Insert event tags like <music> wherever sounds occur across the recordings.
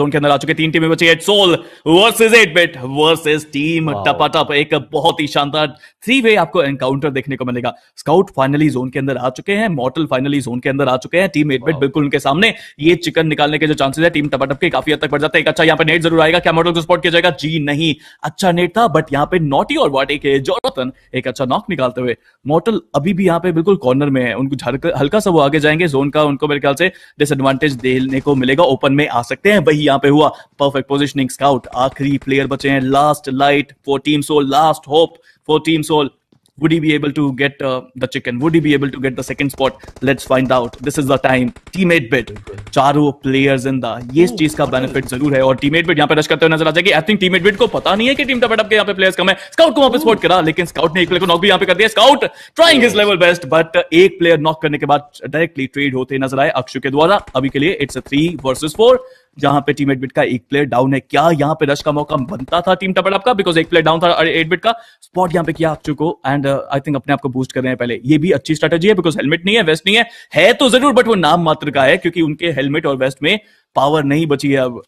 zone तो के अंदर आ चुके तीन टीमें बची eight Soul versus eight bit versus team टपाटप एक बहुत ही शानदार थ्री वे आपको एनकाउंटर देखने को मिलेगा स्काउट फाइनली जोन के अंदर आ चुके हैं मॉटल फाइनली जोन के अंदर आ चुके हैं टीम एट बेट बिल्कुल उनके सामने ये चिकन निकालने के जो चांसेस है टीम टपाटप के काफी हद तक बढ़ जाते हैं अच्छा यहाँ पे नेट जरूर आएगा क्या मॉडल को स्पॉट किया जाएगा जी नहीं अच्छा नेट था बट यहाँ पे नॉटी और वाटी के जोरतन एक अच्छा नॉक निकालते हुए मॉटल अभी भी यहाँ पे बिल्कुल कॉर्नर में है उनको हल्का सा वो आगे जाएंगे जोन का उनको मेरे ख्याल से डिसएडवांटेज देने को मिलेगा ओपन में आ सकते हैं वही यहां पे हुआ परफेक्ट पोजिशनिंग स्काउट आखिरी प्लेयर बचे हैं last light for team Soul last hope for team Soul would he be able to get uh, the chicken would he be able to get the second spot let's find out this is the time teammate bid चारों players in the ये चीज का benefit जरूर है और teammate bit यहाँ पे rush करते हुए नजर आ जाएगी आई थिंक टीममेट बिट को पता नहीं है कि टीम टपटप के यहाँ पे प्लेयर्स कम है स्काउट को वापस स्पॉट करा लेकिन स्काउट ने एक प्लेयर को नॉक भी यहाँ पे कर दिया Scout trying his level best but एक प्लेयर नॉक करने के बाद डायरेक्टली ट्रेड होते नजर आए अक्षु के द्वारा अभी के लिए इट्स थ्री वर्सेज फोर जहां पे टीम एडमिट का एक प्लेयर डाउन है क्या यहाँ पे रश का मौका बनता था टीम टपड़ का बिकॉज एक प्लेयर डाउन था एडमिट का स्पॉट यहाँ पे किया आप चुको एंड आई थिंक अपने आप को बूस्ट कर रहे हैं पहले ये भी अच्छी स्ट्रेटेजी है बिकॉज हेलमेट नहीं है वेस्ट नहीं है है तो जरूर बट वो नाम मात्र का है क्योंकि उनके हेलमेट और वेस्ट में पावर नहीं बची है अब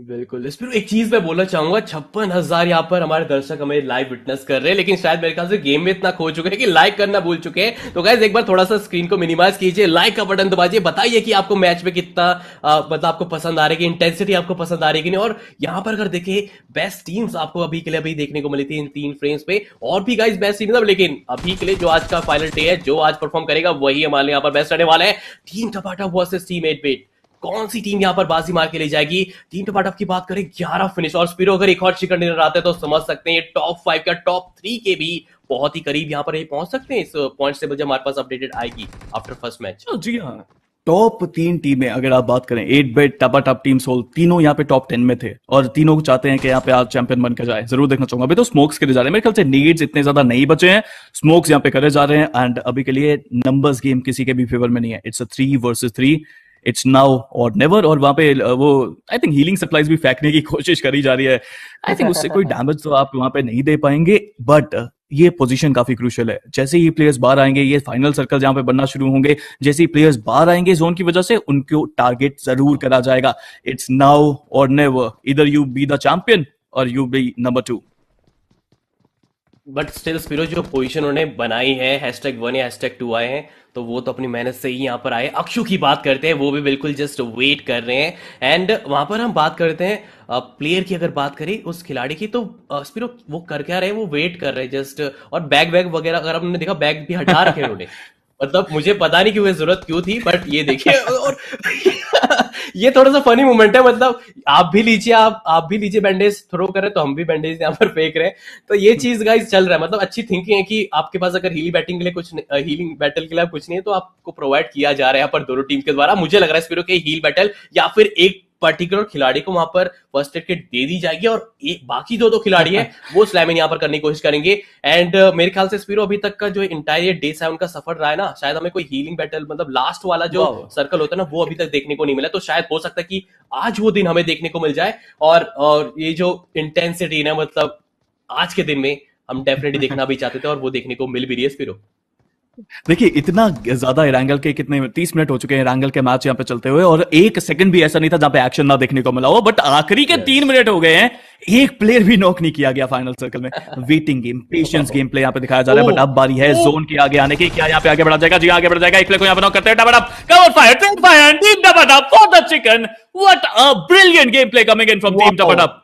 बिल्कुल इस पर एक चीज मैं बोलना चाहूंगा छप्पन हजार यहाँ पर हमारे दर्शक हमें लाइव विटनेस कर रहे हैं लेकिन शायद मेरे ख्याल से गेम में इतना खो चुके हैं कि लाइक करना भूल चुके हैं तो गाइज एक बार थोड़ा सा स्क्रीन को मिनिमाइज कीजिए लाइक का बटन दबाइए बताइए कि आपको मैच में कितना मतलब आपको पसंद आ रही है इंटेंसिटी आपको पसंद आ रही है और यहाँ पर अगर देखे बेस्ट टीम्स आपको अभी के लिए अभी देखने को मिली थी इन तीन फ्रेम्स पे और भी गाइज बेस्ट टीम लेकिन अभी के लिए जो आज का फाइनल डे है जो आज परफॉर्म करेगा वही हमारे यहाँ पर बेस्ट रहने वाला है टीम टपाटा वर्सेज टीम एट बेट कौन सी टीम यहां पर बाजी मार के ले जाएगी टीम टपाटप तो की बात करें ग्यारह फिनिश और स्पीरो अगर एक और शिकर नजर आते है तो समझ सकते हैं टॉप फाइव का टॉप थ्री के भी बहुत ही करीब यहाँ पर पहुंच सकते हैं इस पॉइंट टेबल जब हमारे पास अपडेटेड आएगी आफ्टर फर्स्ट मैच जी हाँ टॉप तीन टीमें अगर आप बात करें एट बेट टापा टॉप टीम सोल तीनों यहाँ पे टॉप टेन में थे और तीनों को चाहते हैं कि यहाँ पे आज चैंपियन बन के जाए जरूर देखना चाहूंगा अभी तो स्मोक्स के लिए जा रहे हैं मेरे ख्याल से नीड्स इतने ज्यादा नहीं बचे हैं स्मोक्स यहाँ पे करे जा रहे हैं एंड अभी के लिए नंबर्स गेम किसी के भी फेवर में नहीं है it's a three versus three it's now or never और वहां पे वो आई थिंक हीलिंग सप्लाईज भी फेंकने की <laughs> कोशिश करी जा रही है आई थिंक उससे कोई डैमेज तो आप वहाँ पे नहीं दे पाएंगे बट ये पोजीशन काफी क्रूशल है जैसे ही प्लेयर्स बाहर आएंगे ये फाइनल सर्कल जहां पे बनना शुरू होंगे जैसे ही प्लेयर्स बाहर आएंगे जोन की वजह से उनको टारगेट जरूर करा जाएगा इट्स नाउ और नेवर इधर you be the champion or you be number two but still Spiro जो पोजीशन उन्होंने बनाई है हैशटैग वन या हैशटैग टू आए हैं तो वो तो अपनी मेहनत से ही यहाँ पर आए अक्षु की बात करते हैं वो भी बिल्कुल जस्ट वेट कर रहे हैं एंड वहां पर हम बात करते हैं प्लेयर की अगर बात करें उस खिलाड़ी की तो स्पिरो वो कर क्या रहे हैं वो वेट कर रहे हैं जस्ट और बैग वैग वगैरह अगर हमने देखा बैग भी हटा रखे उन्होंने मतलब मुझे पता नहीं कि वह जरूरत क्यों थी बट ये देखिए <laughs> और ये थोड़ा सा फनी मोमेंट है मतलब आप भी लीजिए आप आप भी लीजिए बैंडेज थ्रो करें तो हम भी बैंडेज यहाँ पर फेंक रहे हैं तो ये चीज गाइस चल रहा है मतलब अच्छी थिंकिंग है कि आपके पास अगर हीली बैटिंग के लिए कुछ हीलिंग बैटल के लिए कुछ नहीं है तो आपको प्रोवाइड किया जा रहा है यहाँ पर दोनों टीम के द्वारा मुझे लग रहा है स्पीरो के हील बैटल या फिर एक पर्टिकुलर खिलाड़ी को वहां पर फर्स्ट एड किट दे दी जाएगी और एक बाकी जो दो खिलाड़ी है <laughs> वो स्लैमिंग यहाँ पर करने की कोशिश करेंगे एंड uh, मेरे ख्याल से स्पीरो अभी तक का जो इंटायर डे सेवन का सफर रहा है ना शायद हमें कोई हीलिंग बैटल मतलब लास्ट वाला जो सर्कल होता है ना वो अभी तक देखने को नहीं मिला तो शायद हो सकता है कि आज वो दिन हमें देखने को मिल जाए और, और ये जो इंटेंसिटी ना मतलब आज के दिन में हम डेफिनेटली देखना भी चाहते थे और वो देखने को मिल भी रही है स्पीरो देखिए इतना ज्यादा इरांगल के कितने तीस मिनट हो चुके हैं इरांगल के मैच यहाँ पे चलते हुए और एक सेकंड भी ऐसा नहीं था जहां पे एक्शन ना देखने को मिला हो बट आखिरी के तीन मिनट हो गए हैं एक प्लेयर भी नॉक नहीं किया गया फाइनल सर्कल में waiting game patience game play यहाँ पे दिखाया जा रहा है बट अब बारी है जोन के आगे आने की क्या यहाँ पे आगे बढ़ा जाएगा जी आगे बढ़ जाएगा एक प्लेयर को यहाँ पे नॉक करते हैं double up cover fire fire team double up for the chicken what a brilliant game play coming in from team double up